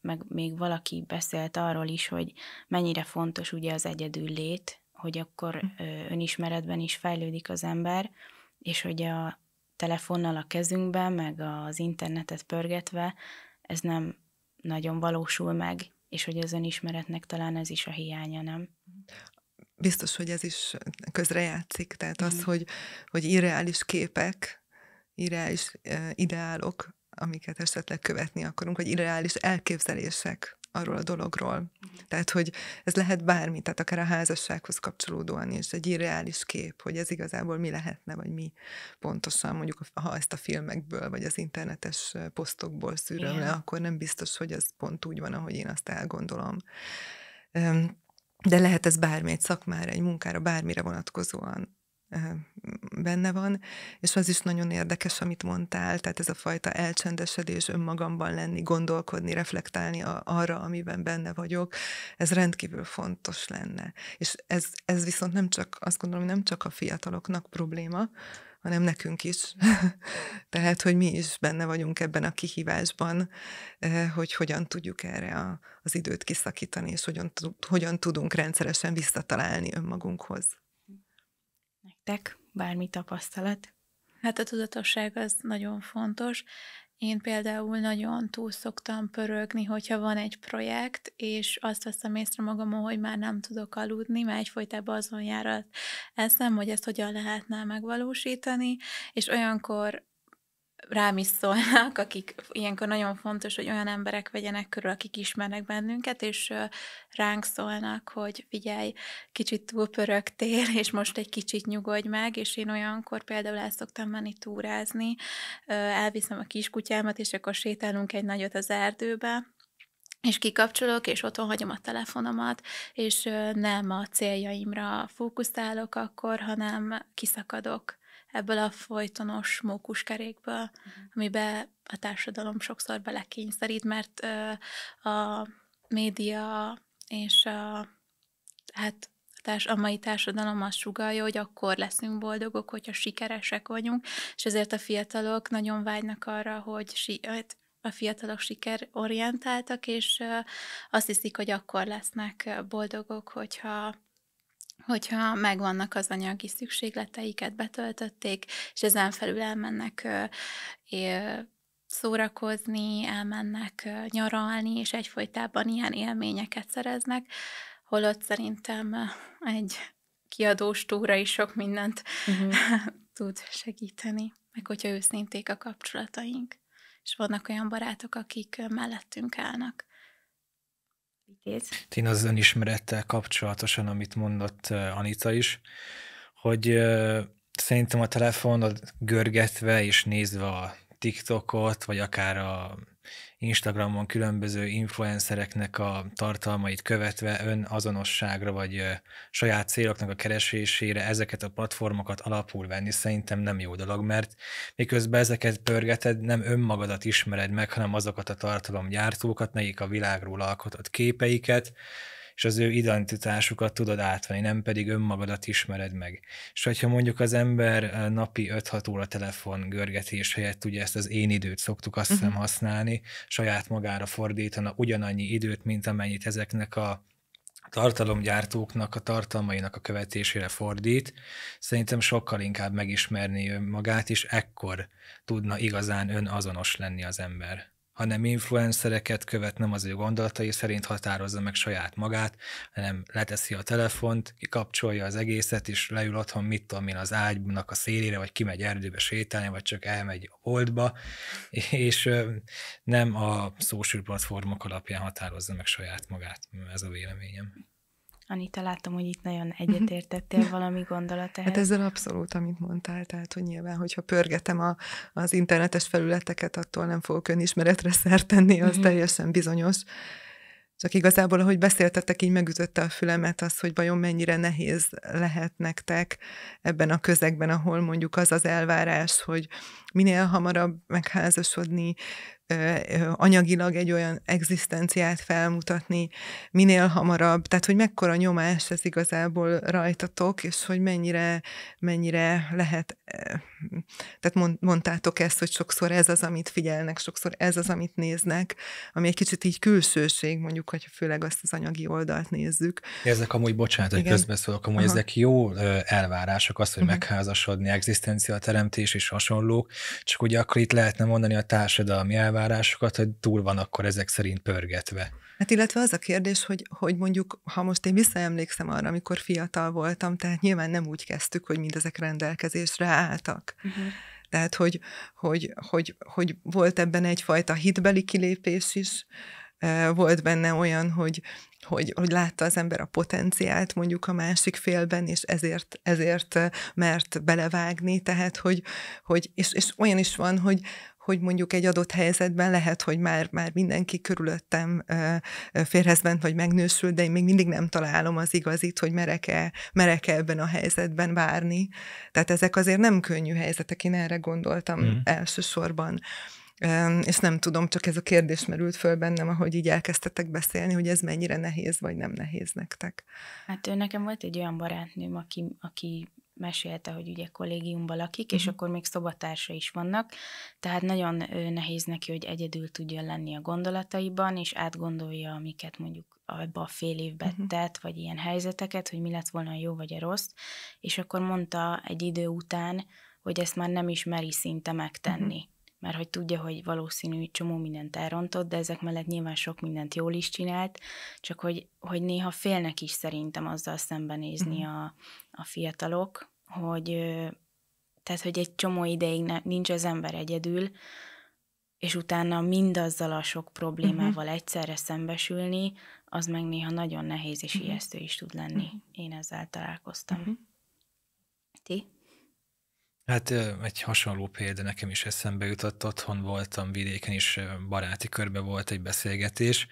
meg még valaki beszélt arról is, hogy mennyire fontos ugye az egyedül lét, hogy akkor mhm. önismeretben is fejlődik az ember, és hogy a telefonnal a kezünkben, meg az internetet pörgetve, ez nem nagyon valósul meg, és hogy az önismeretnek talán ez is a hiánya, nem? biztos, hogy ez is közrejátszik, tehát az, hogy, hogy irreális képek, irreális ideálok, amiket esetleg követni akarunk, vagy irreális elképzelések arról a dologról. Mhm. Tehát, hogy ez lehet bármi, tehát akár a házassághoz kapcsolódóan is, egy irreális kép, hogy ez igazából mi lehetne, vagy mi pontosan, mondjuk ha ezt a filmekből, vagy az internetes posztokból szűröm le, akkor nem biztos, hogy ez pont úgy van, ahogy én azt elgondolom. Um, de lehet ez bármilyen szakmára, egy munkára, bármire vonatkozóan eh, benne van, és az is nagyon érdekes, amit mondtál, tehát ez a fajta elcsendesedés, önmagamban lenni, gondolkodni, reflektálni arra, amiben benne vagyok, ez rendkívül fontos lenne. És ez, ez viszont nem csak, azt gondolom, nem csak a fiataloknak probléma, hanem nekünk is. Tehát, hogy mi is benne vagyunk ebben a kihívásban, eh, hogy hogyan tudjuk erre a, az időt kiszakítani, és hogyan, hogyan tudunk rendszeresen visszatalálni önmagunkhoz. Nektek bármi tapasztalat? Hát a tudatosság az nagyon fontos, én például nagyon túl szoktam pörögni, hogyha van egy projekt, és azt veszem észre magamon, hogy már nem tudok aludni, mert egyfolytában azon jár az eszem, hogy ezt hogyan lehetne megvalósítani, és olyankor rám is szólnak, akik ilyenkor nagyon fontos, hogy olyan emberek vegyenek körül, akik ismernek bennünket, és ránk szólnak, hogy figyelj, kicsit túl pörögtél, és most egy kicsit nyugodj meg, és én olyankor például el szoktam menni túrázni, elviszem a kiskutyámat, és akkor sétálunk egy nagyot az erdőbe, és kikapcsolok, és otthon hagyom a telefonomat, és nem a céljaimra fókuszálok akkor, hanem kiszakadok ebből a folytonos mókuskerékből, uh-huh. Mhm. amiben a társadalom sokszor belekényszerít, mert ö, a média és a, hát társ, a mai társadalom azt sugalja, hogy akkor leszünk boldogok, hogyha sikeresek vagyunk, és ezért a fiatalok nagyon vágynak arra, hogy si, hát a fiatalok sikerorientáltak, és azt hiszik, hogy akkor lesznek boldogok, hogyha hogyha megvannak az anyagi szükségleteiket, betöltötték, és ezen felül elmennek szórakozni, elmennek nyaralni, és egyfolytában ilyen élményeket szereznek, holott szerintem egy kiadós túra is sok mindent uh-huh. tud segíteni, meg hogyha őszinték a kapcsolataink, és vannak olyan barátok, akik mellettünk állnak. Vitéz. Én az önismerettel kapcsolatosan, amit mondott Anita is, hogy szerintem a telefonod görgetve és nézve a TikTokot, vagy akár a Instagramon különböző influencereknek a tartalmait követve ön azonosságra vagy saját céloknak a keresésére ezeket a platformokat alapul venni szerintem nem jó dolog, mert miközben ezeket pörgeted, nem önmagadat ismered meg, hanem azokat a tartalomgyártókat, nekik a világról alkotott képeiket, és az ő identitásukat tudod átvenni, nem pedig önmagadat ismered meg. És hogyha mondjuk az ember eh, napi 5-6 óra telefon görgetés helyett ugye ezt az én időt szoktuk azt hiszem uh-huh. használni, saját magára fordítana ugyanannyi időt, mint amennyit ezeknek a tartalomgyártóknak a tartalmainak a követésére fordít, szerintem sokkal inkább megismerni magát, és ekkor tudna igazán önazonos lenni az ember hanem influencereket követ, nem az ő gondolatai szerint határozza meg saját magát, hanem leteszi a telefont, kikapcsolja az egészet, és leül otthon, mit tudom én, az ágynak a szélére, vagy kimegy erdőbe sétálni, vagy csak elmegy a boltba, és nem a social platformok alapján határozza meg saját magát. Ez a véleményem. Anita, látom, hogy itt nagyon egyetértettél valami gondolat hát ehhez. Hát ezzel abszolút, amit mondtál, tehát hogy nyilván, hogyha pörgetem a, az internetes felületeket, attól nem fogok önismeretre szert tenni, az mhm. teljesen bizonyos. Csak igazából, ahogy beszéltetek, így megütötte a fülemet az, hogy vajon mennyire nehéz lehet nektek ebben a közegben, ahol mondjuk az az elvárás, hogy minél hamarabb megházasodni, anyagilag egy olyan egzisztenciát felmutatni, minél hamarabb, tehát hogy mekkora nyomás ez igazából rajtatok, és hogy mennyire, mennyire lehet tehát mond, mondtátok ezt, hogy sokszor ez az, amit figyelnek, sokszor ez az, amit néznek, ami egy kicsit így külsőség, mondjuk, hogyha főleg azt az anyagi oldalt nézzük. Ezek amúgy, bocsánat, hogy közbeszólok, amúgy Aha. ezek jó elvárások, az, hogy uh-huh. megházasodni, teremtés és hasonlók, csak ugye akkor itt lehetne mondani a társadalmi elvárásokat, hogy túl van akkor ezek szerint pörgetve. Hát illetve az a kérdés, hogy, hogy mondjuk, ha most én visszaemlékszem arra, amikor fiatal voltam, tehát nyilván nem úgy kezdtük, hogy mindezek rendelkezésre álltak. Uh-huh. Tehát, hogy, hogy, hogy, hogy volt ebben egyfajta hitbeli kilépés is, volt benne olyan, hogy, hogy, hogy látta az ember a potenciált mondjuk a másik félben, és ezért, ezért mert belevágni, tehát hogy, hogy és, és olyan is van, hogy, hogy mondjuk egy adott helyzetben lehet, hogy már, már mindenki körülöttem férhez ment, vagy megnősült, de én még mindig nem találom az igazit, hogy merek-e, merek-e ebben a helyzetben várni. Tehát ezek azért nem könnyű helyzetek, én erre gondoltam mm. elsősorban. És nem tudom, csak ez a kérdés merült föl bennem, ahogy így elkezdtetek beszélni, hogy ez mennyire nehéz, vagy nem nehéz nektek. Hát nekem volt egy olyan barátnőm, aki, aki mesélte, hogy ugye kollégiumban lakik, uh-huh. és mhm. akkor még szobatársa is vannak, tehát nagyon nehéz neki, hogy egyedül tudjon lenni a gondolataiban, és átgondolja, amiket mondjuk abba a fél évben uh-huh. Mhm. tett, vagy ilyen helyzeteket, hogy mi lett volna jó vagy a rossz, és akkor mondta egy idő után, hogy ezt már nem is meri szinte mhm. megtenni. Uh-huh mert hogy tudja, hogy valószínű csomó mindent elrontott, de ezek mellett nyilván sok mindent jól is csinált, csak hogy, hogy néha félnek is szerintem azzal szembenézni mhm. a, a fiatalok, hogy tehát, hogy egy csomó ideig ne, nincs az ember egyedül, és utána mindazzal a sok problémával uh-huh. egyszerre szembesülni, az meg néha nagyon nehéz és uh-huh. ijesztő is tud lenni. Uh-huh. Én ezzel találkoztam. Uh-huh. Ti? Hát egy hasonló példa nekem is eszembe jutott, otthon voltam vidéken is, baráti körbe volt egy beszélgetés,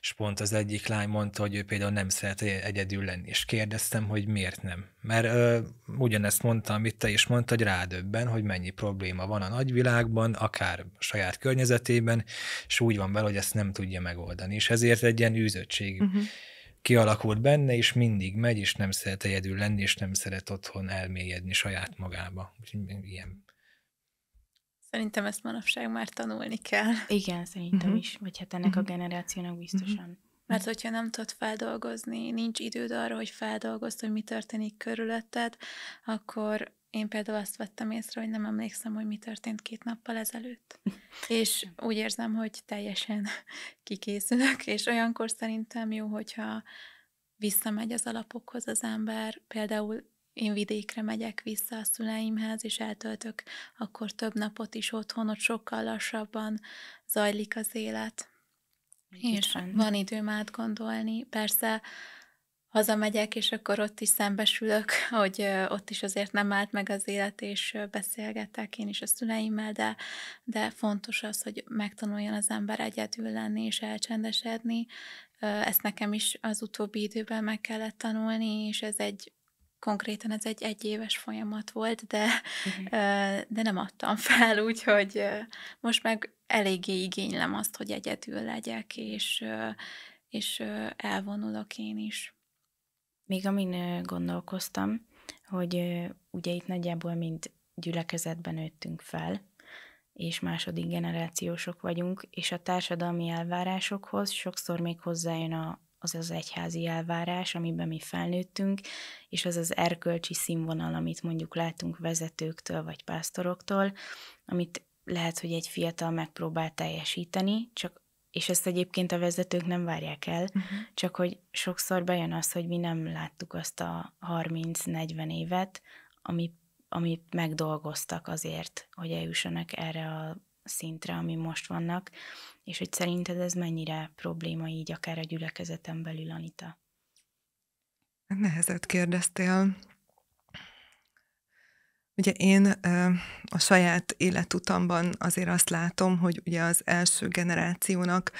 és pont az egyik lány mondta, hogy ő például nem szeret e-, egyedül lenni, és kérdeztem, hogy miért nem. Mert ö, ugyanezt mondtam, amit te is mondtad, hogy rádöbben, hogy mennyi probléma van a nagyvilágban, akár saját környezetében, és úgy van vele, hogy ezt nem tudja megoldani, és ezért egy ilyen űzöttség uh-huh kialakult benne, és mindig megy, és nem szeret egyedül lenni, és nem szeret otthon elmélyedni saját magába. Úgyhogy ilyen. Szerintem ezt manapság már tanulni kell. Igen, szerintem mm-hmm. is, vagy hát ennek mm-hmm. a mhm. generációnak biztosan. Mm-hmm. Mert hogyha nem tudod feldolgozni, nincs időd arra, hogy feldolgozd, hogy mi történik körülötted, akkor én például azt vettem észre, hogy nem emlékszem, hogy mi történt két nappal ezelőtt. És úgy érzem, hogy teljesen kikészülök, és olyankor szerintem jó, hogyha visszamegy az alapokhoz az ember, például én vidékre megyek vissza a szüleimhez, és eltöltök akkor több napot is otthon, ott sokkal lassabban zajlik az élet. Itt és van. van időm átgondolni. Persze hazamegyek, és akkor ott is szembesülök, hogy ott is azért nem állt meg az élet, és beszélgetek én is a szüleimmel, de, de fontos az, hogy megtanuljon az ember egyedül lenni és elcsendesedni. Ezt nekem is az utóbbi időben meg kellett tanulni, és ez egy konkrétan ez egy egyéves folyamat volt, de, de nem adtam fel, úgyhogy most meg eléggé igénylem azt, hogy egyedül legyek, és, és elvonulok én is. Még amin gondolkoztam, hogy ugye itt nagyjából mind gyülekezetben nőttünk fel, és második generációsok vagyunk, és a társadalmi elvárásokhoz sokszor még hozzájön a, az az egyházi elvárás, amiben mi felnőttünk, és az az erkölcsi színvonal, amit mondjuk látunk vezetőktől vagy pásztoroktól, amit lehet, hogy egy fiatal megpróbál teljesíteni, csak és ezt egyébként a vezetők nem várják el, uh-huh. csak hogy sokszor bejön az, hogy mi nem láttuk azt a 30-40 évet, ami, amit megdolgoztak azért, hogy eljussanak erre a szintre, ami most vannak, és hogy szerinted ez mennyire probléma így akár a gyülekezeten belül, Anita? Nehezet kérdeztél. Ugye én a saját életutamban azért azt látom, hogy ugye az első generációnak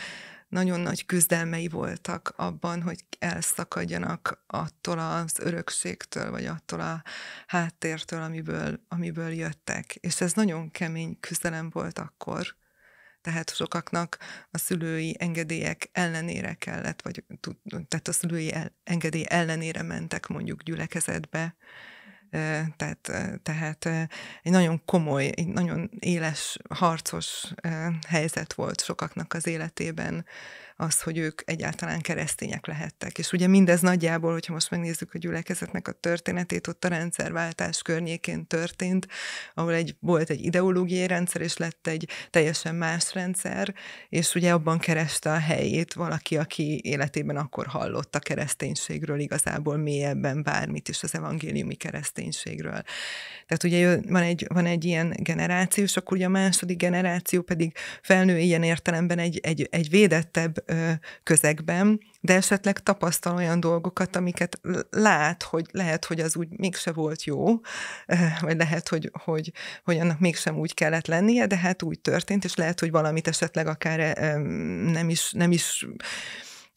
nagyon nagy küzdelmei voltak abban, hogy elszakadjanak attól az örökségtől, vagy attól a háttértől, amiből, amiből jöttek. És ez nagyon kemény küzdelem volt akkor. Tehát sokaknak a szülői engedélyek ellenére kellett, vagy tehát a szülői engedély ellenére mentek mondjuk gyülekezetbe, tehát, tehát egy nagyon komoly, egy nagyon éles, harcos helyzet volt sokaknak az életében, az, hogy ők egyáltalán keresztények lehettek. És ugye mindez nagyjából, hogyha most megnézzük a gyülekezetnek a történetét, ott a rendszerváltás környékén történt, ahol egy, volt egy ideológiai rendszer, és lett egy teljesen más rendszer, és ugye abban kereste a helyét valaki, aki életében akkor hallott a kereszténységről igazából mélyebben bármit is az evangéliumi kereszténységről. Tehát ugye van egy, van egy ilyen generációs, akkor ugye a második generáció pedig felnő ilyen értelemben egy, egy, egy védettebb közegben, de esetleg tapasztal olyan dolgokat, amiket lát, hogy lehet, hogy az úgy mégse volt jó, vagy lehet, hogy, hogy, hogy annak mégsem úgy kellett lennie, de hát úgy történt, és lehet, hogy valamit esetleg akár nem is, nem is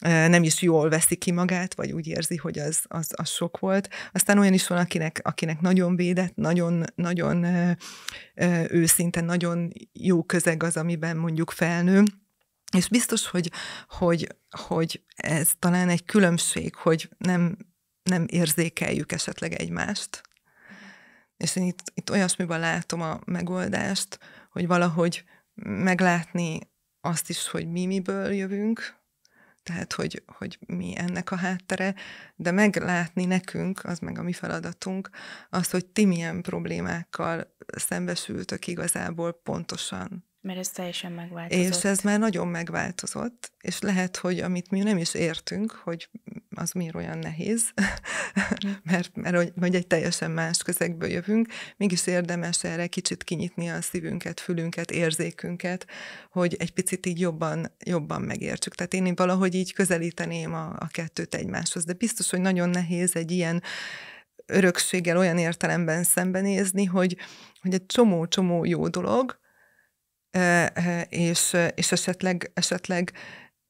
nem is jól veszi ki magát, vagy úgy érzi, hogy az, az, az sok volt. Aztán olyan is van, akinek, akinek nagyon védett, nagyon, nagyon őszinte, nagyon jó közeg az, amiben mondjuk felnő, és biztos, hogy, hogy, hogy ez talán egy különbség, hogy nem, nem érzékeljük esetleg egymást. És én itt, itt olyasmiban látom a megoldást, hogy valahogy meglátni azt is, hogy mi miből jövünk, tehát hogy, hogy mi ennek a háttere, de meglátni nekünk, az meg a mi feladatunk, az, hogy ti milyen problémákkal szembesültök igazából pontosan. Mert ez teljesen megváltozott. És ez már nagyon megváltozott, és lehet, hogy amit mi nem is értünk, hogy az miért olyan nehéz, hm. mert, mert hogy, hogy egy teljesen más közegből jövünk, mégis érdemes erre kicsit kinyitni a szívünket, fülünket, érzékünket, hogy egy picit így jobban, jobban megértsük. Tehát én valahogy így közelíteném a, a kettőt egymáshoz, de biztos, hogy nagyon nehéz egy ilyen örökséggel olyan értelemben szembenézni, hogy, hogy egy csomó-csomó jó dolog, és, és esetleg, esetleg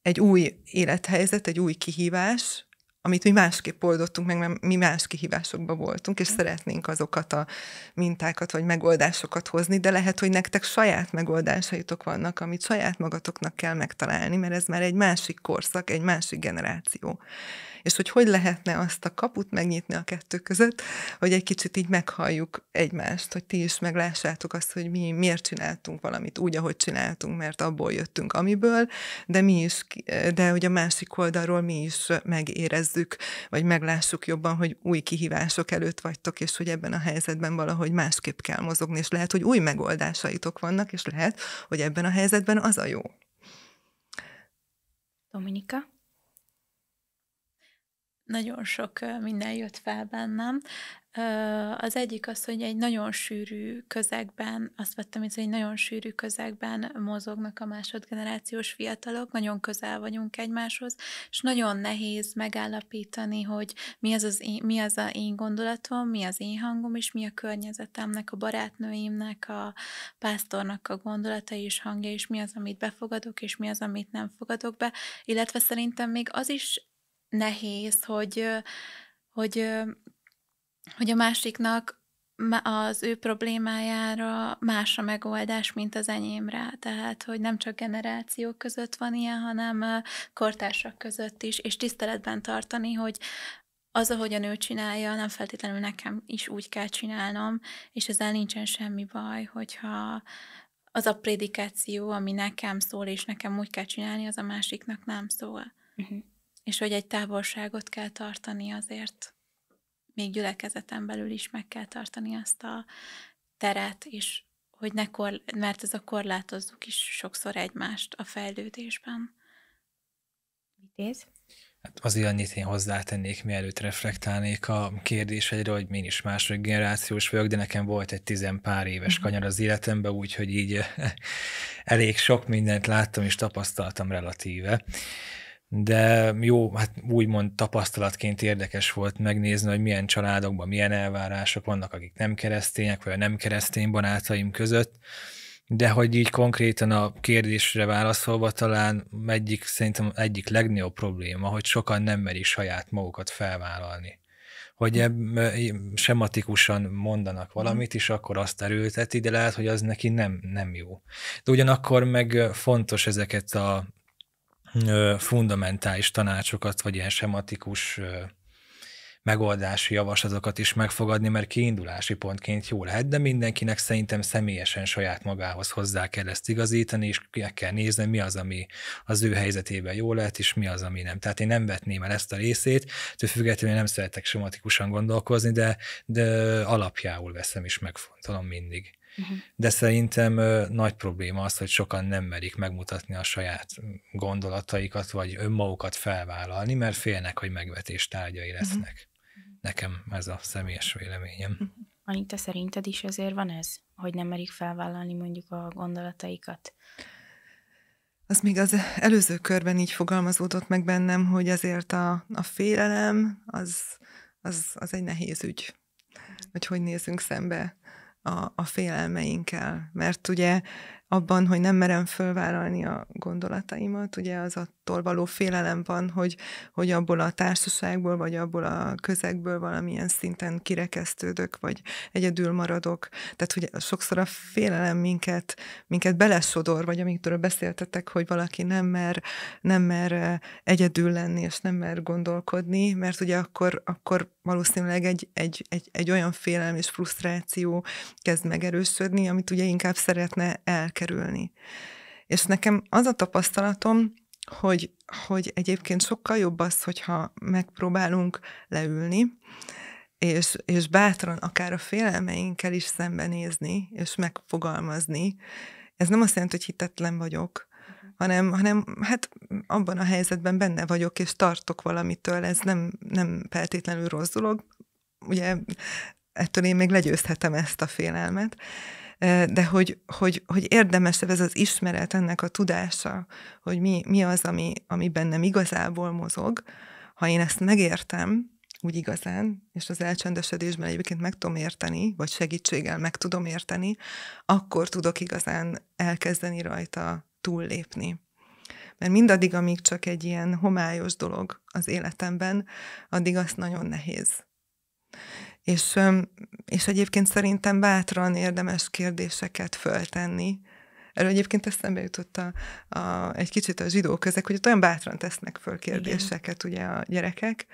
egy új élethelyzet, egy új kihívás, amit mi másképp oldottunk meg, mert mi más kihívásokban voltunk, és hm. szeretnénk azokat a mintákat vagy megoldásokat hozni, de lehet, hogy nektek saját megoldásaitok vannak, amit saját magatoknak kell megtalálni, mert ez már egy másik korszak, egy másik generáció és hogy hogy lehetne azt a kaput megnyitni a kettő között, hogy egy kicsit így meghalljuk egymást, hogy ti is meglássátok azt, hogy mi miért csináltunk valamit úgy, ahogy csináltunk, mert abból jöttünk, amiből, de mi is, de hogy a másik oldalról mi is megérezzük, vagy meglássuk jobban, hogy új kihívások előtt vagytok, és hogy ebben a helyzetben valahogy másképp kell mozogni, és lehet, hogy új megoldásaitok vannak, és lehet, hogy ebben a helyzetben az a jó. Dominika? nagyon sok minden jött fel bennem. Az egyik az, hogy egy nagyon sűrű közegben, azt vettem hogy egy nagyon sűrű közegben mozognak a másodgenerációs fiatalok, nagyon közel vagyunk egymáshoz, és nagyon nehéz megállapítani, hogy mi az, az én, mi az a én gondolatom, mi az én hangom, és mi a környezetemnek, a barátnőimnek, a pásztornak a gondolatai és hangja, és mi az, amit befogadok, és mi az, amit nem fogadok be, illetve szerintem még az is nehéz, hogy, hogy, hogy a másiknak az ő problémájára más a megoldás, mint az enyémre. Tehát, hogy nem csak generációk között van ilyen, hanem kortársak között is, és tiszteletben tartani, hogy az, ahogyan ő csinálja, nem feltétlenül nekem is úgy kell csinálnom, és ezzel nincsen semmi baj, hogyha az a prédikáció, ami nekem szól, és nekem úgy kell csinálni, az a másiknak nem szól. Uh-huh és hogy egy távolságot kell tartani azért, még gyülekezeten belül is meg kell tartani azt a teret, és hogy ne kor, mert ez a korlátozzuk is sokszor egymást a fejlődésben. Mit ész? Hát azért annyit én hozzátennék, mielőtt reflektálnék a egyre, hogy én is második generációs vagyok, de nekem volt egy tizen pár éves mhm. kanyar az életemben, úgyhogy így eh, elég sok mindent láttam és tapasztaltam relatíve de jó, hát úgymond tapasztalatként érdekes volt megnézni, hogy milyen családokban milyen elvárások vannak, akik nem keresztények, vagy a nem keresztény barátaim között, de hogy így konkrétan a kérdésre válaszolva talán egyik, szerintem egyik legnagyobb probléma, hogy sokan nem merik saját magukat felvállalni hogy sematikusan mondanak valamit, és akkor azt erőlteti, de lehet, hogy az neki nem, nem jó. De ugyanakkor meg fontos ezeket a fundamentális tanácsokat, vagy ilyen sematikus megoldási javaslatokat is megfogadni, mert kiindulási pontként jó lehet, de mindenkinek szerintem személyesen saját magához hozzá kell ezt igazítani, és meg kell nézni, mi az, ami az ő helyzetében jó lehet, és mi az, ami nem. Tehát én nem vetném el ezt a részét, tőle függetlenül nem szeretek sematikusan gondolkozni, de, de alapjául veszem és megfontolom mindig. Uh-huh. de szerintem nagy probléma az, hogy sokan nem merik megmutatni a saját gondolataikat, vagy önmagukat felvállalni, mert félnek, hogy megvetés tárgyai uh-huh. lesznek. Uh-huh. Nekem ez a személyes véleményem. Uh-huh. Anita, szerinted is ezért van ez, hogy nem merik felvállalni mondjuk a gondolataikat? az még az előző körben így fogalmazódott meg bennem, hogy azért a, a félelem az, az, az egy nehéz ügy, hogy hogy nézünk szembe a, a félelmeinkkel. Mert ugye abban, hogy nem merem fölvállalni a gondolataimat, ugye az a attól való félelem van, hogy, hogy abból a társaságból, vagy abból a közegből valamilyen szinten kirekesztődök, vagy egyedül maradok. Tehát, hogy sokszor a félelem minket, minket belesodor, vagy amikről beszéltetek, hogy valaki nem mer, nem mer eh, egyedül lenni, és nem mer gondolkodni, mert ugye akkor, akkor valószínűleg egy, egy, egy, egy olyan félelem és frusztráció kezd megerősödni, amit ugye inkább szeretne elkerülni. És nekem az a tapasztalatom, hogy, hogy egyébként sokkal jobb az, hogyha megpróbálunk leülni, és, és bátran akár a félelmeinkkel is szembenézni, és megfogalmazni. Ez nem azt jelenti, hogy hitetlen vagyok, uh-huh. hanem, hanem hát abban a helyzetben benne vagyok, és tartok valamitől, ez nem, nem feltétlenül rossz dolog. Ugye ettől én még legyőzhetem ezt a félelmet de hogy, hogy, hogy érdemesebb ez az ismeret, ennek a tudása, hogy mi, mi az, ami, ami bennem igazából mozog, ha én ezt megértem, úgy igazán, és az elcsendesedésben egyébként meg tudom érteni, vagy segítséggel meg tudom érteni, akkor tudok igazán elkezdeni rajta túllépni. Mert mindaddig, amíg csak egy ilyen homályos dolog az életemben, addig azt nagyon nehéz. És, és egyébként szerintem bátran érdemes kérdéseket föltenni. Erről egyébként eszembe jutott a, a, egy kicsit a zsidó közek, hogy ott olyan bátran tesznek föl kérdéseket Igen. ugye a gyerekek,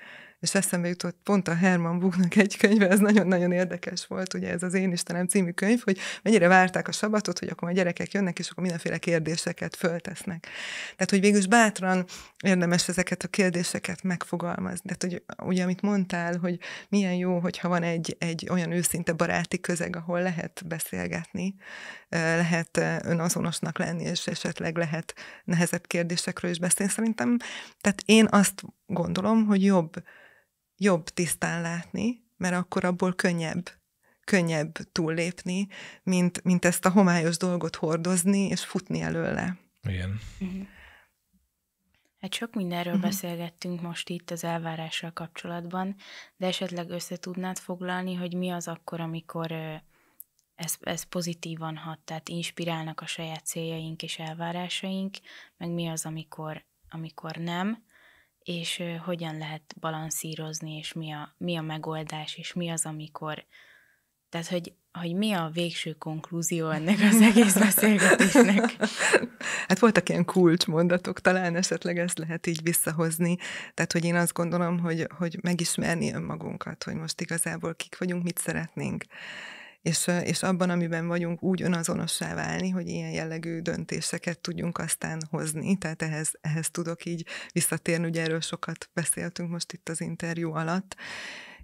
és eszembe jutott pont a Herman Buknak egy könyve, ez nagyon-nagyon érdekes volt, ugye ez az Én Istenem című könyv, hogy mennyire várták a sabatot, hogy akkor a gyerekek jönnek, és akkor mindenféle kérdéseket föltesznek. Tehát, hogy végülis bátran érdemes ezeket a kérdéseket megfogalmazni. Tehát, hogy ugye, amit mondtál, hogy milyen jó, hogyha van egy, egy olyan őszinte baráti közeg, ahol lehet beszélgetni, lehet önazonosnak lenni, és esetleg lehet nehezebb kérdésekről is beszélni. Szerintem, tehát én azt gondolom, hogy jobb jobb tisztán látni, mert akkor abból könnyebb könnyebb túllépni, mint, mint ezt a homályos dolgot hordozni és futni előle. Igen. Mhm. Hát sok mindenről uh-huh. beszélgettünk most itt az elvárással kapcsolatban, de esetleg összetudnád foglalni, hogy mi az akkor, amikor ez, ez pozitívan hat, tehát inspirálnak a saját céljaink és elvárásaink, meg mi az, amikor, amikor nem, és hogyan lehet balanszírozni, és mi a, mi a megoldás, és mi az, amikor... Tehát, hogy, hogy mi a végső konklúzió ennek az egész beszélgetésnek? Hát voltak ilyen kulcsmondatok, talán esetleg ezt lehet így visszahozni. Tehát, hogy én azt gondolom, hogy, hogy megismerni önmagunkat, hogy most igazából kik vagyunk, mit szeretnénk és, és abban, amiben vagyunk, úgy önazonossá válni, hogy ilyen jellegű döntéseket tudjunk aztán hozni. Tehát ehhez, ehhez tudok így visszatérni, ugye erről sokat beszéltünk most itt az interjú alatt.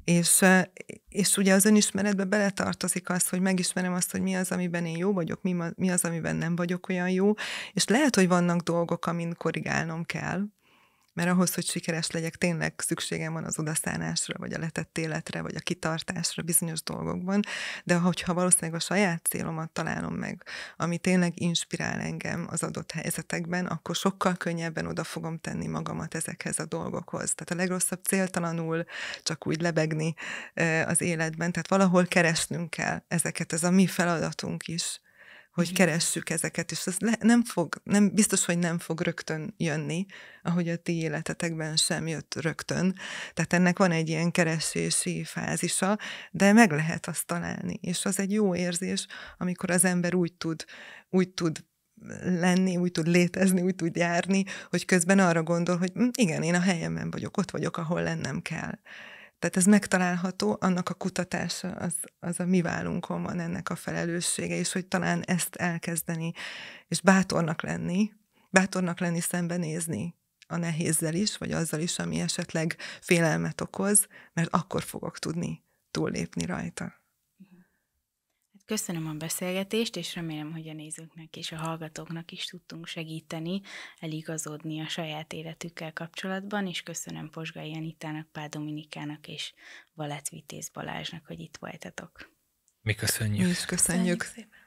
És, és ugye az önismeretbe beletartozik az, hogy megismerem azt, hogy mi az, amiben én jó vagyok, mi, mi az, amiben nem vagyok olyan jó, és lehet, hogy vannak dolgok, amin korrigálnom kell, mert ahhoz, hogy sikeres legyek, tényleg szükségem van az odaszánásra, vagy a letett életre, vagy a kitartásra bizonyos dolgokban, de hogyha valószínűleg a saját célomat találom meg, ami tényleg inspirál engem az adott helyzetekben, akkor sokkal könnyebben oda fogom tenni magamat ezekhez a dolgokhoz. Tehát a legrosszabb céltalanul csak úgy lebegni eh, az életben, tehát valahol keresnünk kell ezeket, ez a mi feladatunk is hogy keressük ezeket, és ez nem fog, nem, biztos, hogy nem fog rögtön jönni, ahogy a ti életetekben sem jött rögtön. Tehát ennek van egy ilyen keresési fázisa, de meg lehet azt találni, és az egy jó érzés, amikor az ember úgy tud, úgy tud lenni, úgy tud létezni, úgy tud járni, hogy közben arra gondol, hogy hm, igen, én a helyemen vagyok, ott vagyok, ahol lennem kell. Tehát ez megtalálható, annak a kutatása az, az a mi válunkon van ennek a felelőssége, és hogy talán ezt elkezdeni, és bátornak lenni, bátornak lenni szembenézni a nehézzel is, vagy azzal is, ami esetleg félelmet okoz, mert akkor fogok tudni túllépni rajta. Köszönöm a beszélgetést, és remélem, hogy a nézőknek és a hallgatóknak is tudtunk segíteni eligazodni a saját életükkel kapcsolatban, és köszönöm Posgai Janitának, Pál Dominikának és Valett Vitéz Balázsnak, hogy itt voltatok. Mi köszönjük. Mi is köszönjük. köszönjük szépen.